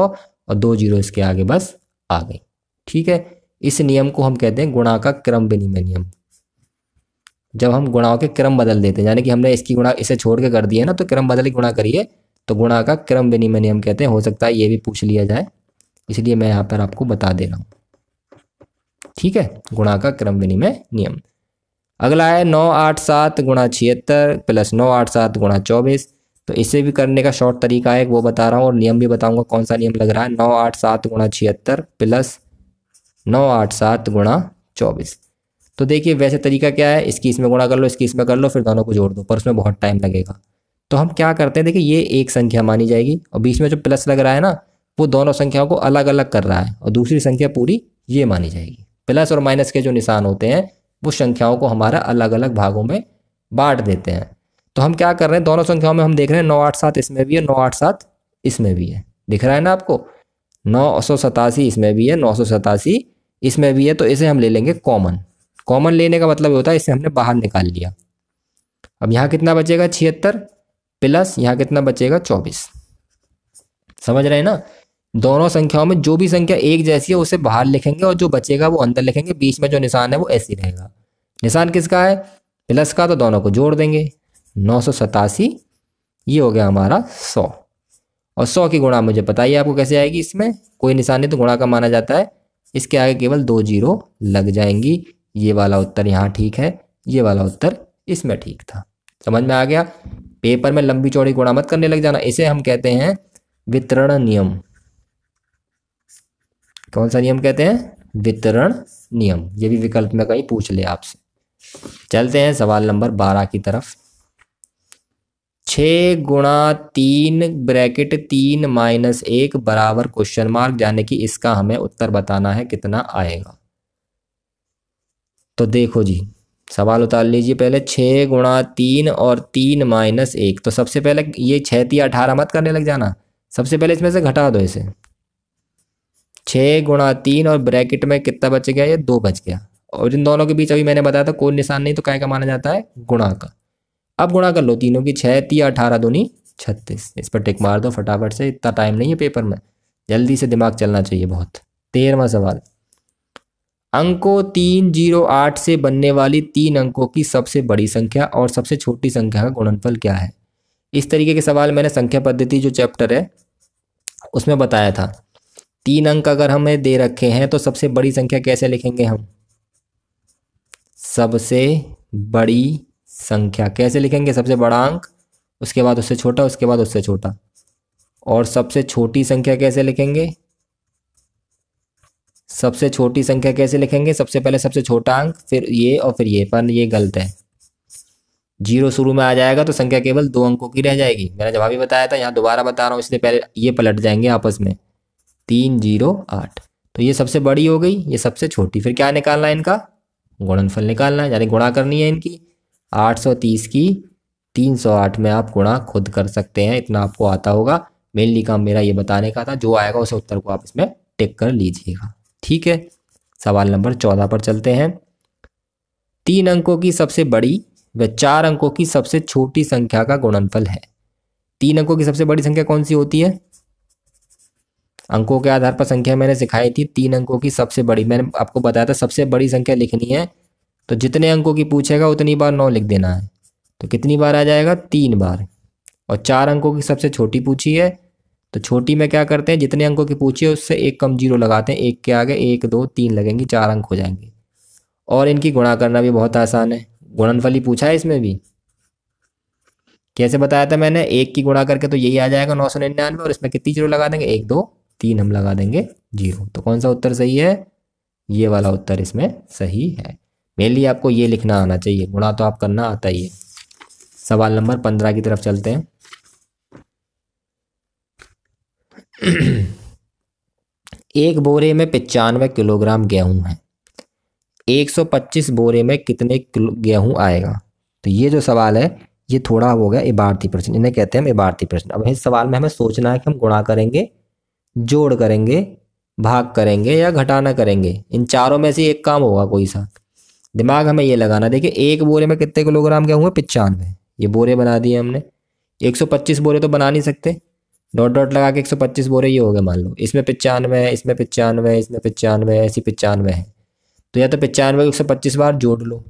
और दो जीरो इसके आगे बस आ गई ठीक है इस नियम को हम कहते हैं गुणा का क्रम विनिमय नियम जब हम गुणाओं के क्रम बदल देते हैं यानी कि हमने इसकी गुणा इसे छोड़ के कर दिया ना तो क्रम बदल ही गुणा करिए तो गुणा का क्रम विनिमय नियम कहते हैं हो सकता है ये भी पूछ लिया जाए इसलिए मैं यहाँ पर आपको बता दे रहा हूँ ठीक है गुणा का क्रम विनिमय नियम अगला है नौ आठ सात गुणा छिहत्तर प्लस नौ आठ सात गुणा चौबीस तो इसे भी करने का शॉर्ट तरीका है वो बता रहा हूँ और नियम भी बताऊंगा कौन सा नियम लग रहा है नौ आठ सात गुणा छिहत्तर प्लस नौ आठ सात गुणा चौबीस तो देखिए वैसे तरीका क्या है इसकी इसमें गुणा कर लो इसकी इसमें कर लो फिर दोनों को जोड़ दो पर उसमें बहुत टाइम लगेगा तो हम क्या करते हैं देखिए ये एक संख्या मानी जाएगी और बीच में जो प्लस लग रहा है ना वो दोनों संख्याओं को अलग अलग कर रहा है और दूसरी संख्या पूरी ये मानी जाएगी प्लस और माइनस के जो निशान होते हैं वो संख्याओं को हमारा अलग अलग भागों में बांट देते हैं तो हम क्या कर रहे हैं दोनों संख्याओं में हम देख रहे हैं नौ आठ सात इसमें भी है नौ आठ सात इसमें भी है दिख रहा है ना आपको नौ सौ सतासी इसमें भी है नौ सौ सतासी इसमें भी है तो इसे हम ले लेंगे कॉमन कॉमन लेने का मतलब होता है इसे हमने बाहर निकाल लिया अब यहाँ कितना बचेगा छिहत्तर प्लस यहाँ कितना बचेगा चौबीस समझ रहे हैं ना दोनों संख्याओं में जो भी संख्या एक जैसी है उसे बाहर लिखेंगे और जो बचेगा वो अंदर लिखेंगे बीच में जो निशान है वो ऐसे रहेगा निशान किसका है प्लस का तो दोनों को जोड़ देंगे नौ सौ सतासी ये हो गया हमारा सौ और सौ की गुणा मुझे बताइए आपको कैसे आएगी इसमें कोई निशान नहीं तो गुणा का माना जाता है इसके आगे केवल दो जीरो लग जाएंगी ये वाला उत्तर यहाँ ठीक है ये वाला उत्तर इसमें ठीक था समझ में आ गया पेपर में लंबी चौड़ी गुणा मत करने लग जाना इसे हम कहते हैं वितरण नियम कौन सा नियम कहते हैं वितरण नियम ये भी विकल्प में कहीं पूछ ले आपसे चलते हैं सवाल नंबर बारह की तरफ छ गुणा तीन ब्रैकेट तीन माइनस एक बराबर क्वेश्चन मार्क जाने की इसका हमें उत्तर बताना है कितना आएगा तो देखो जी सवाल उतार लीजिए पहले छः गुणा तीन और तीन माइनस एक तो सबसे पहले ये छः ती अठारह मत करने लग जाना सबसे पहले इसमें से घटा दो इसे छः गुणा तीन और ब्रैकेट में कितना बच गया ये दो बच गया और इन दोनों के बीच अभी मैंने बताया था कोई निशान नहीं तो क्या का माना जाता है गुणा का अब गुणा कर लो तीनों की छः ती अठारह दोनी छत्तीस इस पर टिक मार दो फटाफट से इतना टाइम नहीं है पेपर में जल्दी से दिमाग चलना चाहिए बहुत तेरहवा सवाल अंकों तीन जीरो आठ से बनने वाली तीन अंकों की सबसे बड़ी संख्या और सबसे छोटी संख्या का गुणनफल क्या है इस तरीके के सवाल मैंने संख्या पद्धति जो चैप्टर है उसमें बताया था तीन अंक अगर हमें दे रखे हैं तो सबसे बड़ी संख्या कैसे लिखेंगे हम सबसे बड़ी संख्या कैसे लिखेंगे सबसे बड़ा अंक उसके बाद उससे छोटा उसके बाद उससे छोटा और सबसे छोटी संख्या कैसे लिखेंगे सबसे छोटी संख्या कैसे लिखेंगे सबसे पहले सबसे छोटा अंक फिर ये और फिर ये पर ये गलत है जीरो शुरू में आ जाएगा तो संख्या केवल दो अंकों की रह जाएगी मैंने जवाब ही बताया था यहाँ दोबारा बता रहा हूँ इसलिए पहले ये पलट जाएंगे आपस में तीन जीरो आठ तो ये सबसे बड़ी हो गई ये सबसे छोटी फिर क्या निकालना है इनका गुणनफल निकालना है यानी गुणा करनी है इनकी आठ सौ तीस की तीन सौ आठ में आप गुणा खुद कर सकते हैं इतना आपको आता होगा मेनली काम मेरा ये बताने का था जो आएगा उस उत्तर को आप इसमें टिक कर लीजिएगा ठीक है सवाल नंबर चौदह पर चलते हैं तीन अंकों की सबसे बड़ी व चार अंकों की सबसे छोटी संख्या का गुणनफल है तीन अंकों की सबसे बड़ी संख्या कौन सी होती है अंकों के आधार पर संख्या मैंने सिखाई थी तीन अंकों की सबसे बड़ी मैंने आपको बताया था सबसे बड़ी संख्या लिखनी है तो जितने अंकों की पूछेगा उतनी बार नौ लिख देना है तो कितनी बार आ जाएगा तीन बार और चार अंकों की सबसे छोटी पूछी है तो छोटी में क्या करते हैं जितने अंकों की पूछी है उससे एक कम जीरो लगाते हैं एक के आगे एक दो तीन लगेंगे चार अंक हो जाएंगे और इनकी गुणा करना भी बहुत आसान है गुणनफल ही पूछा है इसमें भी कैसे बताया था मैंने एक की गुणा करके तो यही आ जाएगा नौ सौ निन्यानवे और इसमें कितनी जीरो लगा देंगे एक दो तीन हम लगा देंगे जीरो तो कौन सा उत्तर सही है ये वाला उत्तर इसमें सही है मेनली आपको ये लिखना आना चाहिए गुणा तो आप करना आता ही है सवाल नंबर पंद्रह की तरफ चलते हैं [CLEARS THROAT] एक बोरे में पचानवे किलोग्राम गेहूं है 125 बोरे में कितने किलो गेहूं आएगा तो ये जो सवाल है ये थोड़ा हो गया इबारती प्रश्न इन्हें कहते हैं हम इबारती प्रश्न अब इस सवाल में हमें सोचना है कि हम गुणा करेंगे जोड़ करेंगे भाग करेंगे या घटाना करेंगे इन चारों में से एक काम होगा कोई सा दिमाग हमें ये लगाना देखिए एक बोरे में कितने किलोग्राम क्या हुए पिचानवे ये बोरे बना दिए हमने 125 बोरे तो बना नहीं सकते डॉट डॉट लगा के 125 बोरे ये हो गए मान लो इसमें पिचानवे है इसमें पिचानवे है इसमें पिचानवे है ऐसी पिचानवे है तो या तो पिचानवे एक बार जोड़ लो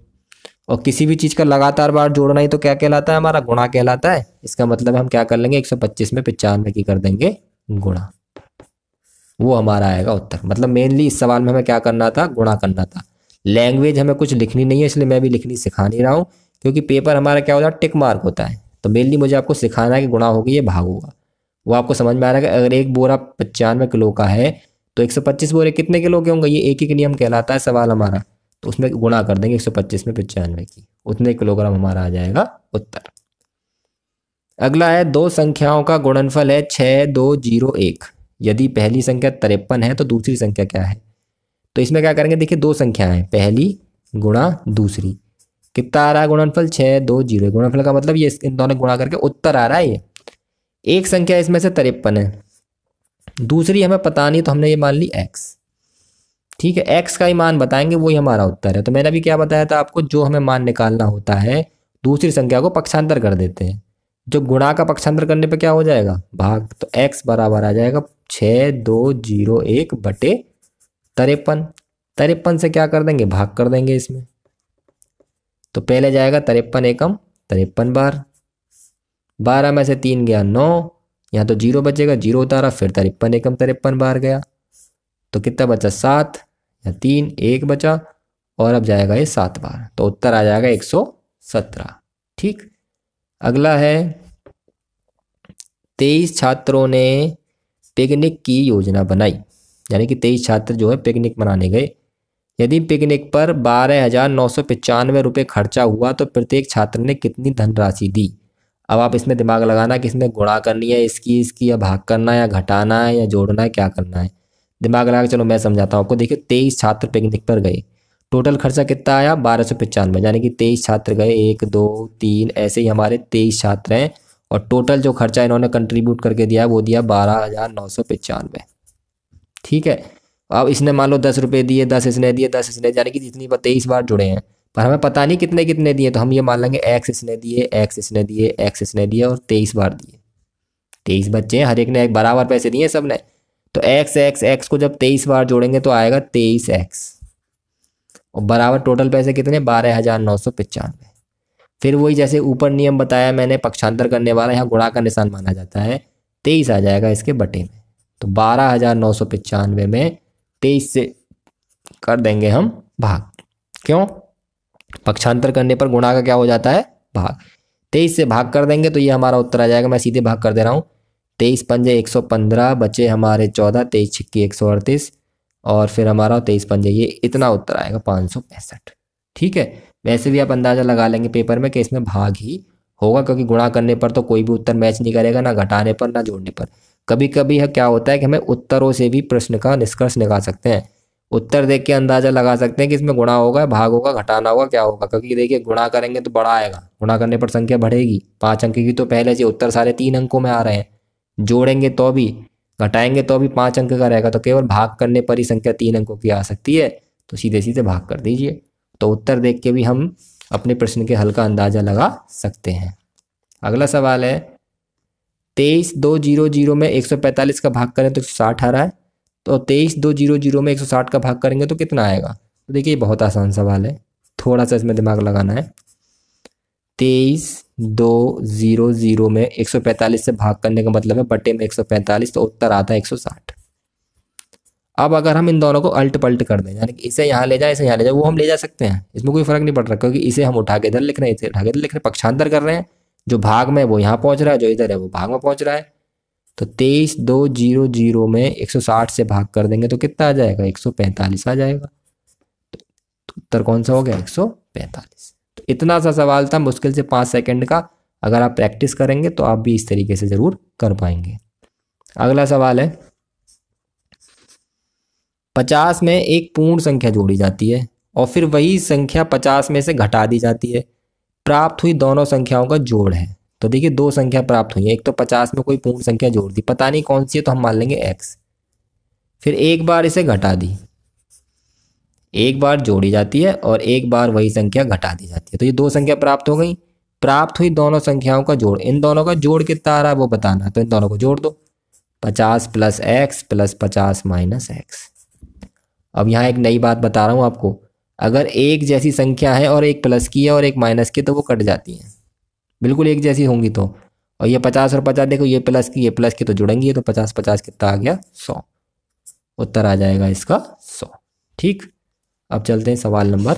और किसी भी चीज़ का लगातार बार जोड़ना ही तो क्या कहलाता है हमारा गुणा कहलाता है इसका मतलब हम क्या कर लेंगे एक में पिचानवे की कर देंगे गुणा वो हमारा आएगा उत्तर मतलब मेनली इस सवाल में हमें क्या करना था गुणा करना था लैंग्वेज हमें कुछ लिखनी नहीं है इसलिए मैं भी लिखनी सिखा नहीं रहा हूँ क्योंकि पेपर हमारा क्या होता है टिक मार्क होता है तो मेनली मुझे आपको सिखाना है कि गुणा होगी ये भाग होगा वो आपको समझ में आ रहा है कि अगर एक बोरा पचानवे किलो का है तो एक बोरे कितने किलो के होंगे ये एक एक नियम कहलाता है सवाल हमारा तो उसमें गुणा कर देंगे एक में पचानवे की उतने किलोग्राम हमारा आ जाएगा उत्तर अगला है दो संख्याओं का गुणनफल है छः दो जीरो एक यदि पहली संख्या तिरपन है तो दूसरी संख्या क्या है तो इसमें क्या करेंगे देखिए दो संख्या है पहली गुणा दूसरी कितना आ रहा है गुणनफल छः दो जीरो गुणनफल का मतलब ये इन दोनों गुणा करके उत्तर आ रहा है ये एक संख्या इसमें से तिरपन है दूसरी हमें पता नहीं तो हमने ये मान ली एक्स ठीक है एक्स का ही मान बताएंगे वही हमारा उत्तर है तो मैंने अभी क्या बताया था आपको जो हमें मान निकालना होता है दूसरी संख्या को पक्षांतर कर देते हैं जो गुणा का पक्षांतर करने पे क्या हो जाएगा भाग तो एक्स बराबर आ जाएगा छ दो जीरो एक बटे तरेपन तिरपन से क्या कर देंगे भाग कर देंगे इसमें तो पहले जाएगा तिरपन एकम तिरपन बार बारह में से तीन गया नौ यहाँ तो जीरो बचेगा जीरो उतारा फिर तिरपन एकम तिरपन बार गया तो कितना बचा सात या तीन एक बचा और अब जाएगा ये सात बार तो उत्तर आ जाएगा एक सौ सत्रह ठीक अगला है तेईस छात्रों ने पिकनिक की योजना बनाई यानी कि तेईस छात्र जो है पिकनिक मनाने गए यदि पिकनिक पर बारह हज़ार नौ सौ पचानवे रुपये खर्चा हुआ तो प्रत्येक छात्र ने कितनी धनराशि दी अब आप इसमें दिमाग लगाना कि इसमें गुणा करनी है इसकी इसकी या भाग करना है या घटाना है या जोड़ना है क्या करना है दिमाग लगा के चलो मैं समझाता हूँ आपको देखिए तेईस छात्र पिकनिक पर गए टोटल खर्चा कितना आया बारह सौ पचानवे यानी कि तेईस छात्र गए एक दो तीन ऐसे ही हमारे तेईस छात्र हैं और टोटल जो खर्चा इन्होंने कंट्रीब्यूट करके दिया है वो दिया बारह हज़ार नौ सौ पचानवे ठीक है अब इसने मान लो दस रुपये दिए दस इसने दिए दस इसने यानी कि जितनी बार तेईस बार जुड़े हैं पर हमें पता नहीं कितने कितने दिए तो हम ये मान लेंगे एक्स इसने दिए एक्स इसने दिए एक्स इसने दिए और तेईस बार दिए तेईस बच्चे हैं हर एक ने एक बराबर पैसे दिए सब ने तो एक्स एक्स एक्स को जब तेईस बार जोड़ेंगे तो आएगा तेईस एक्स और बराबर टोटल पैसे कितने बारह हज़ार नौ सौ पचानवे फिर वही जैसे ऊपर नियम बताया मैंने पक्षांतर करने वाला यहाँ गुणा का निशान माना जाता है तेईस आ जाएगा इसके बटे में तो बारह हज़ार नौ सौ पचानवे में तेईस से कर देंगे हम भाग क्यों पक्षांतर करने पर गुणा का क्या हो जाता है भाग तेईस से भाग कर देंगे तो ये हमारा उत्तर आ जाएगा मैं सीधे भाग कर दे रहा हूँ तेईस पंजे एक सौ पंद्रह बचे हमारे चौदह तेईस छिक्की एक सौ अड़तीस और फिर हमारा तेईस पंजे ये इतना उत्तर आएगा पाँच सौ पैंसठ ठीक है वैसे भी आप अंदाज़ा लगा लेंगे पेपर में कि इसमें भाग ही होगा क्योंकि गुणा करने पर तो कोई भी उत्तर मैच नहीं करेगा ना घटाने पर ना जोड़ने पर कभी कभी है क्या होता है कि हमें उत्तरों से भी प्रश्न का निष्कर्ष निकाल सकते हैं उत्तर देख के अंदाज़ा लगा सकते हैं कि इसमें गुणा होगा भाग होगा घटाना होगा क्या होगा क्योंकि देखिए गुणा करेंगे तो बड़ा आएगा गुणा करने पर संख्या बढ़ेगी पाँच अंक की तो पहले से उत्तर सारे तीन अंकों में आ रहे हैं जोड़ेंगे तो भी घटाएंगे तो अभी पाँच अंक का रहेगा तो केवल भाग करने पर ही संख्या तीन अंकों की आ सकती है तो सीधे सीधे भाग कर दीजिए तो उत्तर देख के भी हम अपने प्रश्न के हल का अंदाज़ा लगा सकते हैं अगला सवाल है तेईस दो जीरो जीरो में एक सौ पैंतालीस का भाग करें तो एक सौ साठ आ रहा है तो तेईस दो जीरो जीरो में एक सौ साठ का भाग करेंगे तो कितना आएगा तो देखिए बहुत आसान सवाल है थोड़ा सा इसमें दिमाग लगाना है तेईस दो ज़ीरो ज़ीरो में एक सौ पैंतालीस से भाग करने का मतलब है बटे में एक सौ पैंतालीस तो उत्तर आता है एक सौ साठ अब अगर हम इन दोनों को अल्ट पल्ट कर दें यानी कि इसे यहाँ ले जाए इसे यहाँ ले जाए वो हम ले जा सकते हैं इसमें कोई फर्क नहीं पड़ रहा क्योंकि इसे हम उठा के इधर लिख रहे हैं इसे उठा के इधर लिख रहे हैं पक्षांतर कर रहे हैं जो भाग में वो यहाँ पहुँच रहा है जो इधर है वो भाग में पहुँच रहा है तो तेईस दो जीरो जीरो में एक सौ साठ से भाग कर देंगे तो कितना आ जाएगा एक सौ पैंतालीस आ जाएगा तो उत्तर कौन सा हो गया एक सौ पैंतालीस इतना सा सवाल था मुश्किल से पाँच सेकेंड का अगर आप प्रैक्टिस करेंगे तो आप भी इस तरीके से ज़रूर कर पाएंगे अगला सवाल है पचास में एक पूर्ण संख्या जोड़ी जाती है और फिर वही संख्या पचास में से घटा दी जाती है प्राप्त हुई दोनों संख्याओं का जोड़ है तो देखिए दो संख्या प्राप्त हुई है एक तो पचास में कोई पूर्ण संख्या जोड़ दी पता नहीं कौन सी है तो हम मान लेंगे एक्स फिर एक बार इसे घटा दी एक बार जोड़ी जाती है और एक बार वही संख्या घटा दी जाती है तो ये दो संख्या प्राप्त हो गई प्राप्त हुई दोनों संख्याओं का जोड़ इन दोनों का जोड़ कितना आ रहा है वो बताना है तो इन दोनों को जोड़ दो पचास प्लस एक्स प्लस पचास माइनस एक्स अब यहाँ एक नई बात बता रहा हूँ आपको अगर एक जैसी संख्या है और एक प्लस की है और एक माइनस की तो वो कट जाती हैं बिल्कुल एक जैसी होंगी तो और ये पचास और पचास देखो ये प्लस की ये प्लस की तो जुड़ेंगी तो पचास पचास कितना आ गया सौ उत्तर आ जाएगा इसका सौ ठीक अब चलते हैं सवाल नंबर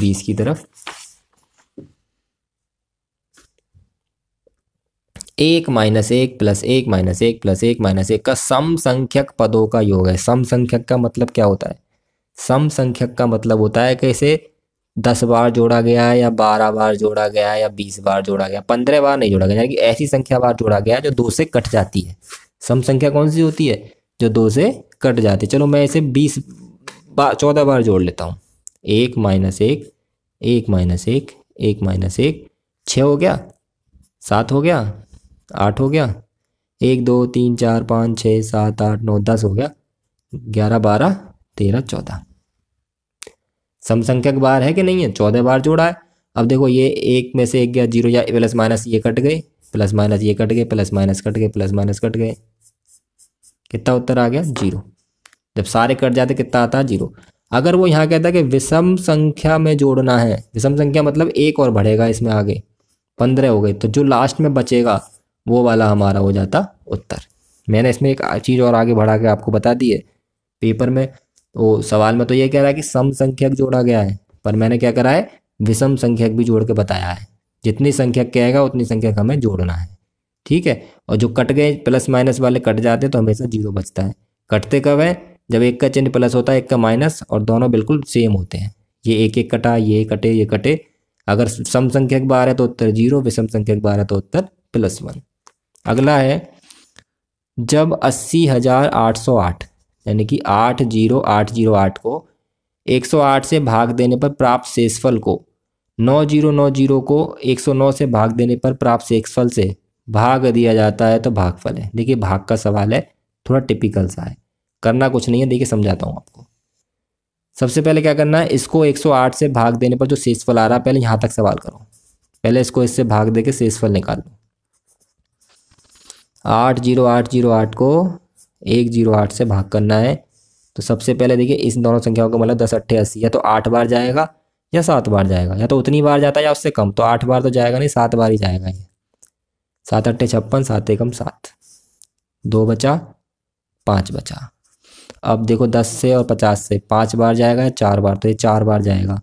बीस की तरफ एक माइनस एक प्लस एक माइनस एक प्लस एक माइनस एक का सम संख्यक पदों का योग है सम संख्यक का मतलब क्या होता है सम संख्यक का मतलब होता है कि इसे दस बार जोड़ा गया है या बारह बार जोड़ा गया है या बीस बार जोड़ा गया पंद्रह बार नहीं जोड़ा गया यानी कि ऐसी संख्या बार जोड़ा गया जो दो से कट जाती है सम संख्या कौन सी होती है जो दो से कट जाती है चलो मैं इसे बीस बार चौदह बार जोड़ लेता हूँ एक माइनस एक एक माइनस एक एक माइनस एक छः हो गया सात हो गया आठ हो गया एक दो तीन चार पाँच छः सात आठ नौ दस हो गया ग्यारह बारह तेरह चौदह समसंख्यक बार है कि नहीं है चौदह बार जोड़ा है अब देखो ये एक में से एक गया जीरो या प्लस माइनस ये कट गए प्लस माइनस ये कट गए प्लस माइनस कट गए प्लस माइनस कट गए कितना उत्तर आ गया जीरो जब सारे कट जाते कितना आता है जीरो अगर वो यहाँ कहता है कि विषम संख्या में जोड़ना है विषम संख्या मतलब एक और बढ़ेगा इसमें आगे पंद्रह हो गए तो जो लास्ट में बचेगा वो वाला हमारा हो जाता उत्तर मैंने इसमें एक चीज़ और आगे बढ़ा के आपको बता दी है पेपर में तो सवाल में तो ये कह रहा है कि सम संख्यक जोड़ा गया है पर मैंने क्या करा है विषम संख्यक भी जोड़ के बताया है जितनी संख्यक कहेगा उतनी संख्यक हमें जोड़ना है ठीक है और जो कट गए प्लस माइनस वाले कट जाते हैं तो हमेशा जीरो बचता है कटते कब है जब एक का चिन्ह प्लस होता है एक का माइनस और दोनों बिल्कुल सेम होते हैं ये एक एक कटा ये कटे ये कटे अगर सम संख्यक बार है तो उत्तर जीरो विषम संख्यक बार है तो उत्तर प्लस वन अगला है जब अस्सी हजार आठ सौ आठ यानी कि आठ जीरो आठ जीरो आठ को एक सौ आठ से भाग देने पर प्राप्त शेषफल को नौ जीरो नौ जीरो को एक सौ नौ से भाग देने पर प्राप्त शेषफल से भाग दिया जाता है तो भागफल है देखिए भाग का सवाल है थोड़ा टिपिकल सा है करना कुछ नहीं है देखिए समझाता हूँ आपको सबसे पहले क्या करना है इसको 108 से भाग देने पर जो शेषफल आ रहा है पहले यहाँ तक सवाल करो पहले इसको इससे भाग दे के शेषफल निकाल लो आठ जीरो आठ जीरो आठ को एक जीरो आठ से भाग करना है तो सबसे पहले देखिए इस दोनों संख्याओं का मतलब दस अट्ठे अस्सी या तो आठ बार जाएगा या सात बार जाएगा या तो उतनी बार जाता है या उससे कम तो आठ बार तो जाएगा नहीं सात बार ही जाएगा ये सात अट्ठे छप्पन सात एकम सात दो बचा पाँच बचा अब देखो दस से और पचास से पाँच बार जाएगा या चार बार तो ये चार बार जाएगा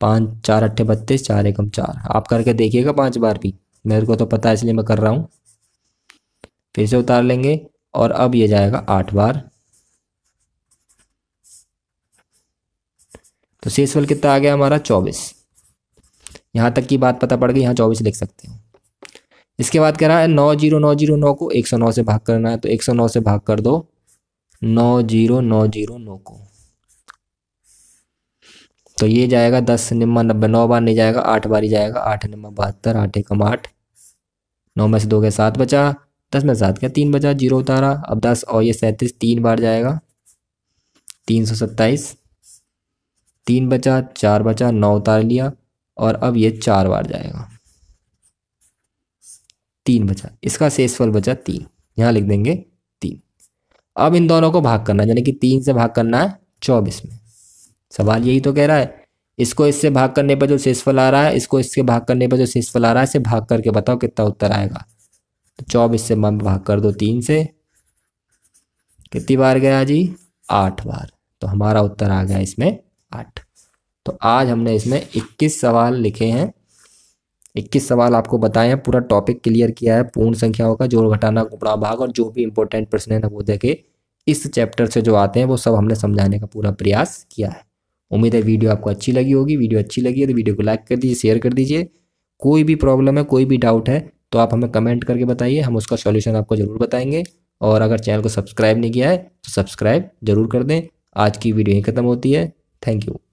पाँच चार अट्ठे बत्तीस चार एकम चार आप करके देखिएगा पाँच बार भी मेरे को तो पता है इसलिए मैं कर रहा हूँ फिर से उतार लेंगे और अब ये जाएगा आठ बार तो शेष फल कितना आ गया हमारा चौबीस यहाँ तक की बात पता पड़ गई यहाँ चौबीस लिख सकते हो इसके बाद कह रहा है नौ जीरो नौ जीरो नौ को एक सौ नौ से भाग करना है तो एक सौ नौ से भाग कर दो नौ जीरो नौ जीरो नौ को तो ये जाएगा दस निम्मा नब्बे नौ बार नहीं जाएगा आठ बार ही जाएगा आठ निम्मा बहत्तर आठ एकम आठ नौ में से दो के सात बचा दस में सात गया तीन बचा जीरो उतारा अब दस और ये सैंतीस तीन बार जाएगा तीन सौ सत्ताईस तीन बचा चार बचा नौ उतार लिया और अब ये चार बार जाएगा तीन बचा इसका शेषफल बचा तीन यहाँ लिख देंगे तीन अब इन दोनों को भाग करना है यानी कि तीन से भाग करना है चौबीस में सवाल यही तो कह रहा है इसको इससे भाग करने पर जो शेषफल आ रहा है इसको इसके भाग करने पर जो शेषफल आ रहा है इसे भाग करके बताओ कितना उत्तर आएगा तो चौबीस से मैं भाग कर दो तीन से कितनी बार गया जी आठ बार तो हमारा उत्तर आ गया इसमें आठ तो आज हमने इसमें इक्कीस सवाल लिखे हैं इक्कीस सवाल आपको बताए हैं पूरा टॉपिक क्लियर किया है पूर्ण संख्याओं का जोड़ घटाना गुबड़ा भाग और जो भी इंपॉर्टेंट प्रश्न है वो देखे इस चैप्टर से जो आते हैं वो सब हमने समझाने का पूरा प्रयास किया है उम्मीद है वीडियो आपको अच्छी लगी होगी वीडियो अच्छी लगी है तो वीडियो को लाइक कर दीजिए शेयर कर दीजिए कोई भी प्रॉब्लम है कोई भी डाउट है तो आप हमें कमेंट करके बताइए हम उसका सॉल्यूशन आपको ज़रूर बताएंगे और अगर चैनल को सब्सक्राइब नहीं किया है तो सब्सक्राइब जरूर कर दें आज की वीडियो ही खत्म होती है थैंक यू